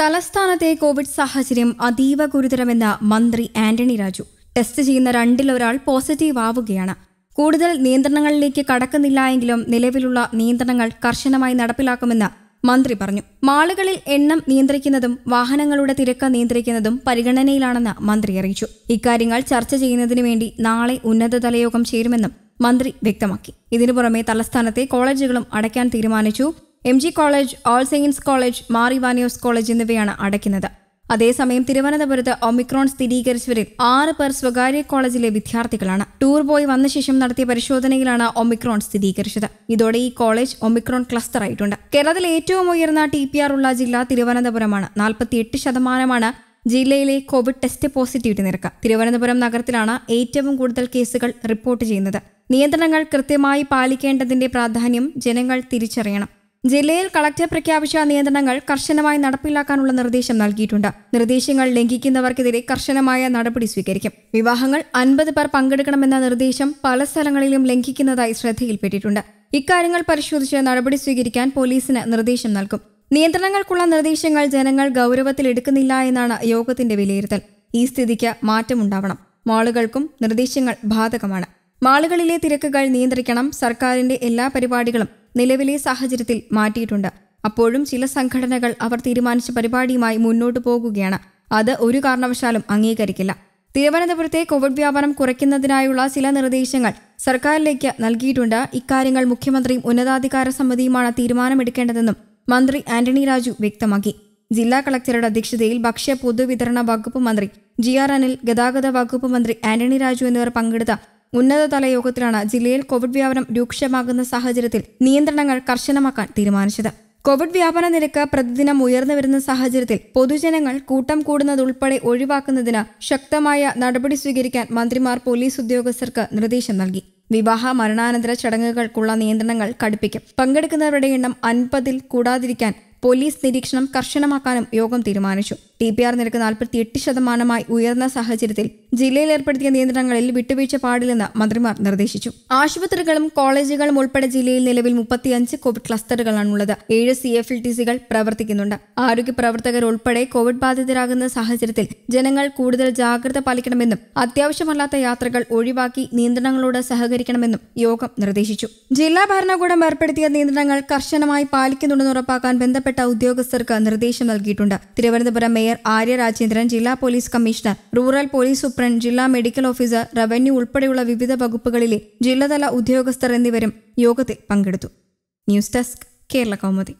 തലസ്ഥാനത്തെ കോവിഡ് സാഹചര്യം അതീവ ഗുരുതരമെന്ന് മന്ത്രി ആന്റണി രാജു ടെസ്റ്റ് ചെയ്യുന്ന രണ്ടിലൊരാൾ പോസിറ്റീവ് ആവുകയാണ് കൂടുതൽ നിയന്ത്രണങ്ങളിലേക്ക് കടക്കുന്നില്ല എങ്കിലും നിലവിലുള്ള നിയന്ത്രണങ്ങൾ കർശനമായി നടപ്പിലാക്കുമെന്ന് മന്ത്രി പറഞ്ഞു മാളുകളിൽ എണ്ണം നിയന്ത്രിക്കുന്നതും വാഹനങ്ങളുടെ തിരക്ക് നിയന്ത്രിക്കുന്നതും പരിഗണനയിലാണെന്ന് മന്ത്രി അറിയിച്ചു ഇക്കാര്യങ്ങൾ ചർച്ച ചെയ്യുന്നതിനു വേണ്ടി നാളെ ഉന്നതതല യോഗം ചേരുമെന്നും മന്ത്രി വ്യക്തമാക്കി ഇതിനു പുറമെ തലസ്ഥാനത്തെ കോളേജുകളും അടയ്ക്കാൻ തീരുമാനിച്ചു M G college All Saints college Mar Ivanios college എന്നിവയാണ് അടയ്ക്കുന്നത് അതേസമയം തിരുവനന്തപുരത്ത് ഒമിക്രോൺ സ്ഥിരീകരിച്ചവരിൽ ആറ് പേർ സ്വകാര്യ കോളേജിലെ വിദ്യാർത്ഥികളാണ് ടൂർ പോയി വന്ന ശേഷം നടത്തിയ പരിശോധനയിലാണ് ഒമിക്രോൺ സ്ഥിരീകരിച്ചത് ഇതോടെ ഈ കോളേജ് ഒമിക്രോൺ ക്ലസ്റ്റർ ആയിട്ടുണ്ട് കേരളത്തിൽ ഏറ്റവും ഉയർന്ന ടി പി ആർ ഉള്ള ജില്ല തിരുവനന്തപുരമാണ് നാൽപ്പത്തിയെട്ട് ശതമാനമാണ് ജില്ലയിലെ കോവിഡ് ടെസ്റ്റ് പോസിറ്റിവിറ്റി നിരക്ക് തിരുവനന്തപുരം നഗരത്തിലാണ് ഏറ്റവും കൂടുതൽ കേസുകൾ റിപ്പോർട്ട് ചെയ്യുന്നത് നിയന്ത്രണങ്ങൾ കൃത്യമായി പാലിക്കേണ്ടതിന്റെ പ്രാധാന്യം ജനങ്ങൾ തിരിച്ചറിയണം ജില്ലയിൽ കളക്ടർ പ്രഖ്യാപിച്ച നിയന്ത്രണങ്ങൾ കർശനമായി നടപ്പിലാക്കാനുള്ള നിർദ്ദേശം നൽകിയിട്ടുണ്ട് നിർദ്ദേശങ്ങൾ ലംഘിക്കുന്നവർക്കെതിരെ കർശനമായ നടപടി സ്വീകരിക്കും വിവാഹങ്ങൾ അൻപത് പേർ പങ്കെടുക്കണമെന്ന നിർദ്ദേശം പല സ്ഥലങ്ങളിലും ലംഘിക്കുന്നതായി ശ്രദ്ധയിൽപ്പെട്ടിട്ടുണ്ട് ഇക്കാര്യങ്ങൾ പരിശോധിച്ച് നടപടി സ്വീകരിക്കാൻ പോലീസിന് നിർദ്ദേശം നൽകും നിയന്ത്രണങ്ങൾക്കുള്ള നിർദ്ദേശങ്ങൾ ജനങ്ങൾ എടുക്കുന്നില്ല എന്നാണ് യോഗത്തിന്റെ വിലയിരുത്തൽ ഈ സ്ഥിതിക്ക് മാറ്റമുണ്ടാവണം മാളുകൾക്കും നിർദ്ദേശങ്ങൾ ബാധകമാണ് മാളുകളിലെ തിരക്കുകൾ നിയന്ത്രിക്കണം സർക്കാരിന്റെ എല്ലാ പരിപാടികളും നിലവിലെ സാഹചര്യത്തിൽ മാറ്റിയിട്ടുണ്ട് അപ്പോഴും ചില സംഘടനകൾ അവർ തീരുമാനിച്ച പരിപാടിയുമായി മുന്നോട്ടു പോകുകയാണ് അത് ഒരു കാരണവശാലും അംഗീകരിക്കില്ല തിരുവനന്തപുരത്തെ കോവിഡ് വ്യാപനം കുറയ്ക്കുന്നതിനായുള്ള ചില നിർദ്ദേശങ്ങൾ സർക്കാരിലേക്ക് നൽകിയിട്ടുണ്ട് ഇക്കാര്യങ്ങൾ മുഖ്യമന്ത്രിയും ഉന്നതാധികാര സമിതിയുമാണ് തീരുമാനമെടുക്കേണ്ടതെന്നും മന്ത്രി ആന്റണി രാജു വ്യക്തമാക്കി ജില്ലാ കളക്ടറുടെ അധ്യക്ഷതയിൽ ഭക്ഷ്യ പൊതുവിതരണ വകുപ്പ് മന്ത്രി ജി ആർ അനിൽ ഗതാഗത വകുപ്പ് മന്ത്രി ആന്റണി രാജു എന്നിവർ പങ്കെടുത്ത ഉന്നതതല യോഗത്തിലാണ് ജില്ലയിൽ കോവിഡ് വ്യാപനം രൂക്ഷമാകുന്ന സാഹചര്യത്തിൽ നിയന്ത്രണങ്ങൾ കർശനമാക്കാൻ തീരുമാനിച്ചത് കോവിഡ് വ്യാപന നിരക്ക് പ്രതിദിനം ഉയർന്നു വരുന്ന സാഹചര്യത്തിൽ പൊതുജനങ്ങൾ കൂട്ടം കൂടുന്നതുൾപ്പെടെ ഒഴിവാക്കുന്നതിന് ശക്തമായ നടപടി സ്വീകരിക്കാൻ മന്ത്രിമാർ പോലീസ് ഉദ്യോഗസ്ഥർക്ക് നിർദ്ദേശം നൽകി വിവാഹ മരണാനന്തര ചടങ്ങുകൾക്കുള്ള നിയന്ത്രണങ്ങൾ കടുപ്പിക്കും പങ്കെടുക്കുന്നവരുടെ എണ്ണം അൻപതിൽ കൂടാതിരിക്കാൻ പോലീസ് നിരീക്ഷണം കർശനമാക്കാനും യോഗം തീരുമാനിച്ചു ടി പി ആർ നിരക്ക് നാൽപ്പത്തി എട്ട് ശതമാനമായി ഉയർന്ന സാഹചര്യത്തിൽ ജില്ലയിൽ ഏർപ്പെടുത്തിയ നിയന്ത്രണങ്ങളിൽ വിട്ടുവീഴ്ച പാടില്ലെന്ന് മന്ത്രിമാർ നിർദ്ദേശിച്ചു ആശുപത്രികളും കോളേജുകളും ഉൾപ്പെടെ ജില്ലയിൽ നിലവിൽ മുപ്പത്തിയഞ്ച് കോവിഡ് ക്ലസ്റ്ററുകളാണുള്ളത് ഏഴ് സി എഫ് എൽ ടി സികൾ പ്രവർത്തിക്കുന്നുണ്ട് ആരോഗ്യ പ്രവർത്തകർ ഉൾപ്പെടെ കോവിഡ് ബാധിതരാകുന്ന സാഹചര്യത്തിൽ ജനങ്ങൾ കൂടുതൽ ജാഗ്രത പാലിക്കണമെന്നും അത്യാവശ്യമല്ലാത്ത യാത്രകൾ ഒഴിവാക്കി നിയന്ത്രണങ്ങളോട് സഹകരിക്കണമെന്നും യോഗം നിർദ്ദേശിച്ചു ജില്ലാ ഭരണകൂടം ഏർപ്പെടുത്തിയ നിയന്ത്രണങ്ങൾ കർശനമായി പാലിക്കുന്നുണ്ടെന്ന് ഉറപ്പാക്കാൻ ബന്ധപ്പെട്ട ഉദ്യോഗസ്ഥർക്ക് നിർദ്ദേശം നൽകിയിട്ടുണ്ട് തിരുവനന്തപുരം മേയർ മേയർ ആര്യ രാജേന്ദ്രൻ ജില്ലാ police commissioner rural police superintendent ജില്ലാ മെഡിക്കൽ ഓഫീസർ റവന്യൂ ഉൾപ്പെടെയുള്ള വിവിധ വകുപ്പുകളിലെ ജില്ലാതല ഉദ്യോഗസ്ഥർ എന്നിവരും യോഗത്തിൽ പങ്കെടുത്തു ന്യൂസ് ഡെസ്ക് കേരള കൗമുദി